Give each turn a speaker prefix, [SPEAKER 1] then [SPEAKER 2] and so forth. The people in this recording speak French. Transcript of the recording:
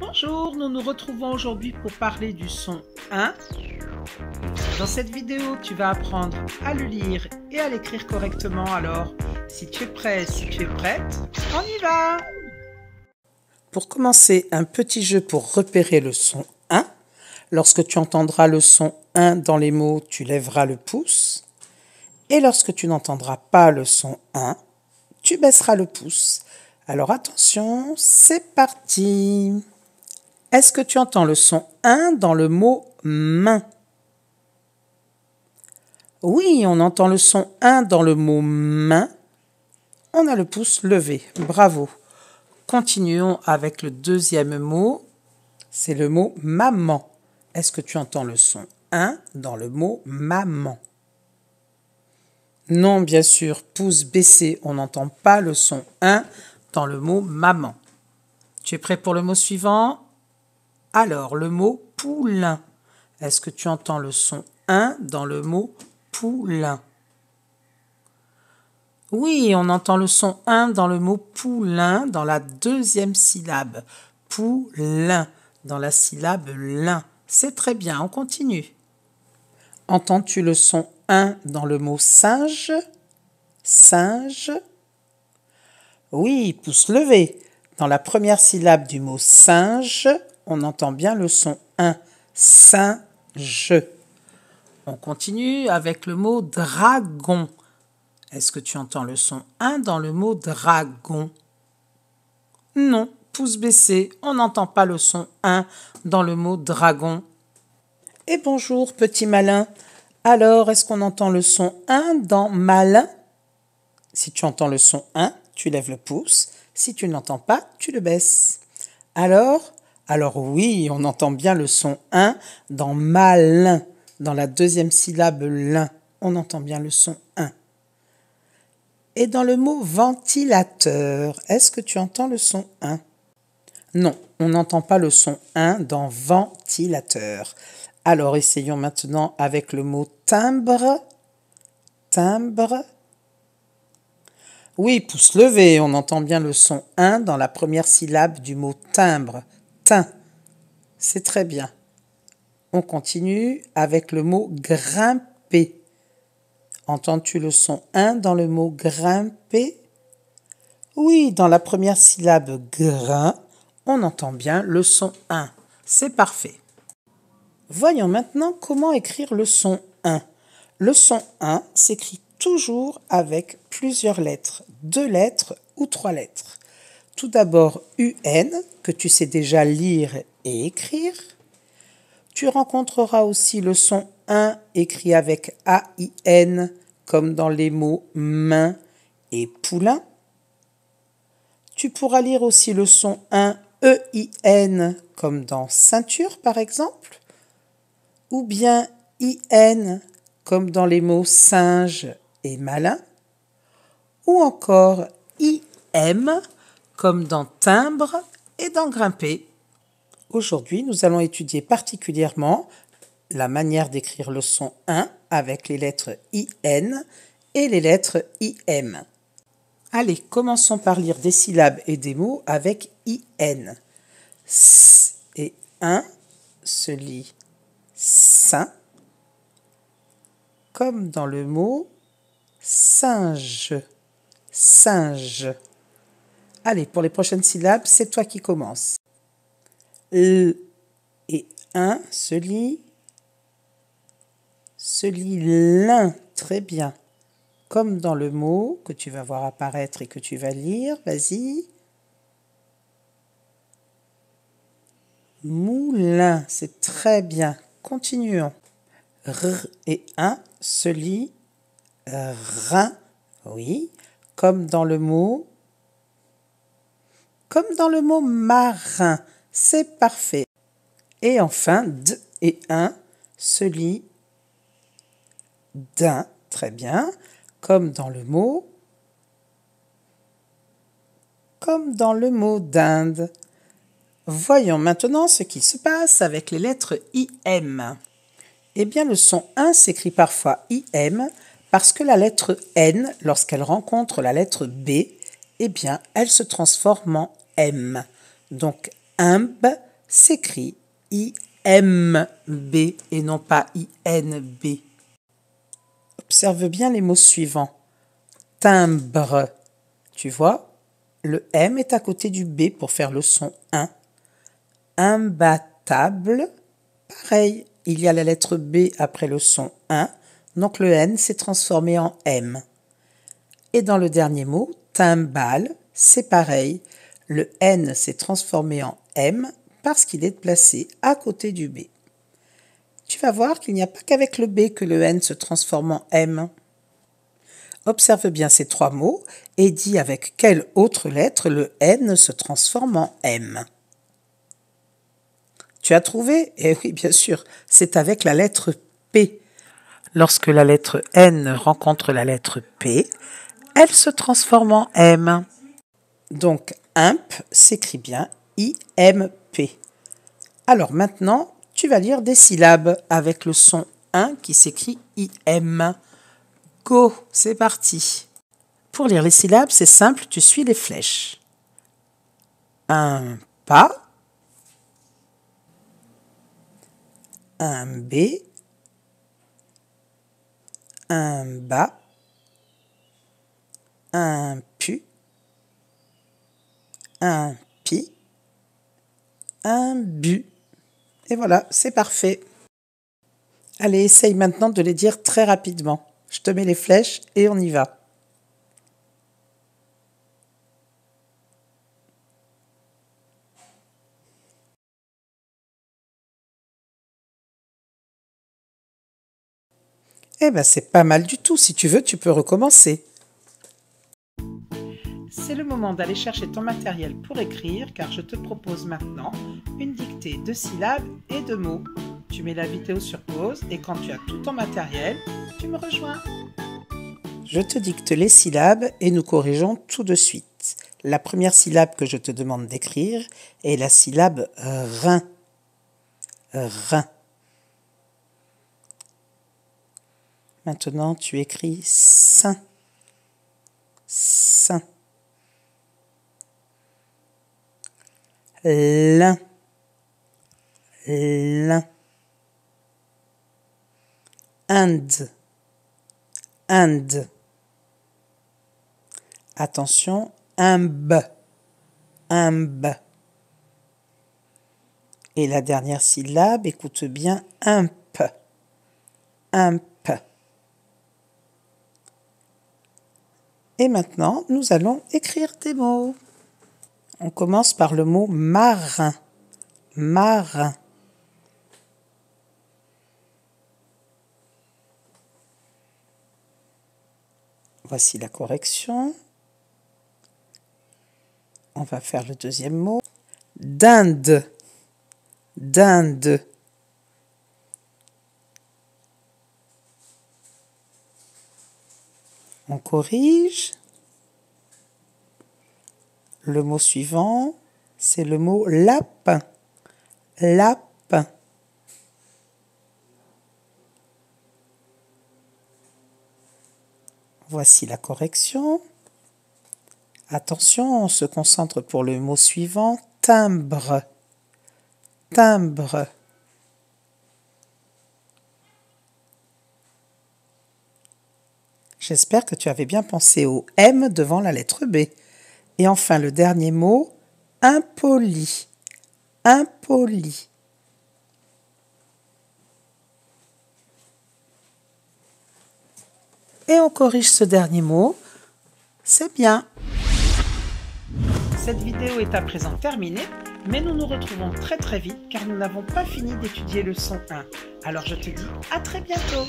[SPEAKER 1] Bonjour, nous nous retrouvons aujourd'hui pour parler du son 1. Hein? Dans cette vidéo, tu vas apprendre à le lire et à l'écrire correctement. Alors, si tu es prêt, si tu es prête, on y va Pour commencer, un petit jeu pour repérer le son 1. Hein? Lorsque tu entendras le son 1 dans les mots, tu lèveras le pouce. Et lorsque tu n'entendras pas le son 1, tu baisseras le pouce. Alors attention, c'est parti. Est-ce que tu entends le son 1 dans le mot main Oui, on entend le son 1 dans le mot main. On a le pouce levé. Bravo. Continuons avec le deuxième mot. C'est le mot maman. Est-ce que tu entends le son 1 dans le mot maman Non, bien sûr, pouce baissé, on n'entend pas le son 1 dans le mot maman. Tu es prêt pour le mot suivant Alors, le mot poulain. Est-ce que tu entends le son 1 dans le mot poulain Oui, on entend le son 1 dans le mot poulain dans la deuxième syllabe. Poulain dans la syllabe lin. C'est très bien, on continue. Entends-tu le son 1 dans le mot singe Singe oui, pouce levé. Dans la première syllabe du mot singe, on entend bien le son 1. Singe. On continue avec le mot dragon. Est-ce que tu entends le son 1 dans le mot dragon Non, pouce baissé, on n'entend pas le son 1 dans le mot dragon. Et bonjour, petit malin. Alors, est-ce qu'on entend le son 1 dans malin Si tu entends le son 1, tu lèves le pouce. Si tu ne l'entends pas, tu le baisses. Alors, alors oui, on entend bien le son 1 dans malin. Dans la deuxième syllabe lin, on entend bien le son 1. Et dans le mot ventilateur, est-ce que tu entends le son 1 Non, on n'entend pas le son 1 dans ventilateur. Alors essayons maintenant avec le mot timbre. Timbre. Oui, pouce levé, on entend bien le son 1 dans la première syllabe du mot timbre, teint. C'est très bien. On continue avec le mot grimper. Entends-tu le son 1 dans le mot grimper Oui, dans la première syllabe grin, on entend bien le son 1. C'est parfait. Voyons maintenant comment écrire le son 1. Le son 1 s'écrit toujours avec plusieurs lettres, deux lettres ou trois lettres. Tout d'abord UN, que tu sais déjà lire et écrire. Tu rencontreras aussi le son 1 écrit avec A-I-N, comme dans les mots main et poulain. Tu pourras lire aussi le son 1 E-I-N, comme dans ceinture par exemple, ou bien I-N, comme dans les mots singe malin, ou encore IM comme dans timbre et dans grimper. Aujourd'hui, nous allons étudier particulièrement la manière d'écrire le son 1 avec les lettres IN et les lettres IM. Allez, commençons par lire des syllabes et des mots avec IN. S et 1 se lit sain, comme dans le mot singe, singe. Allez, pour les prochaines syllabes, c'est toi qui commences. L et un se lit, se lit l'un, très bien. Comme dans le mot que tu vas voir apparaître et que tu vas lire, vas-y. Moulin, c'est très bien. Continuons. R et un se lit rein, oui, comme dans le mot, comme dans le mot marin, c'est parfait. Et enfin, d et un se lit d'un, très bien, comme dans le mot, comme dans le mot d'Inde. Voyons maintenant ce qui se passe avec les lettres IM. Eh bien, le son 1 s'écrit parfois IM parce que la lettre N, lorsqu'elle rencontre la lettre B, eh bien, elle se transforme en M. Donc, imb s'écrit I-M-B et non pas I-N-B. Observe bien les mots suivants. Timbre. Tu vois, le M est à côté du B pour faire le son 1. Imbattable. Pareil, il y a la lettre B après le son 1 donc le N s'est transformé en M. Et dans le dernier mot, timbal, c'est pareil. Le N s'est transformé en M parce qu'il est placé à côté du B. Tu vas voir qu'il n'y a pas qu'avec le B que le N se transforme en M. Observe bien ces trois mots et dis avec quelle autre lettre le N se transforme en M. Tu as trouvé Eh oui, bien sûr, c'est avec la lettre P. Lorsque la lettre N rencontre la lettre P, elle se transforme en M. Donc IMP s'écrit bien I-M-P. Alors maintenant, tu vas lire des syllabes avec le son 1 qui s'écrit IM. Go, c'est parti. Pour lire les syllabes, c'est simple, tu suis les flèches. Un pas. Un B un bas, un pu, un pi, un bu. Et voilà, c'est parfait. Allez, essaye maintenant de les dire très rapidement. Je te mets les flèches et on y va. Eh ben, c'est pas mal du tout. Si tu veux, tu peux recommencer. C'est le moment d'aller chercher ton matériel pour écrire car je te propose maintenant une dictée de syllabes et de mots. Tu mets la vidéo sur pause et quand tu as tout ton matériel, tu me rejoins. Je te dicte les syllabes et nous corrigeons tout de suite. La première syllabe que je te demande d'écrire est la syllabe RIN euh, Rein. Euh, Maintenant, tu écris Saint. Saint. L'un. L'un. Inde. Inde. Attention, imb. Imb. Et la dernière syllabe, écoute bien, imp. Imp. Et maintenant, nous allons écrire des mots. On commence par le mot marin. Marin. Voici la correction. On va faire le deuxième mot. Dinde. Dinde. on corrige. Le mot suivant, c'est le mot lapin. Lapin. Voici la correction. Attention, on se concentre pour le mot suivant, timbre. Timbre. J'espère que tu avais bien pensé au M devant la lettre B. Et enfin, le dernier mot, impoli. Impoli. Et on corrige ce dernier mot. C'est bien. Cette vidéo est à présent terminée, mais nous nous retrouvons très très vite car nous n'avons pas fini d'étudier le son 1. Alors je te dis à très bientôt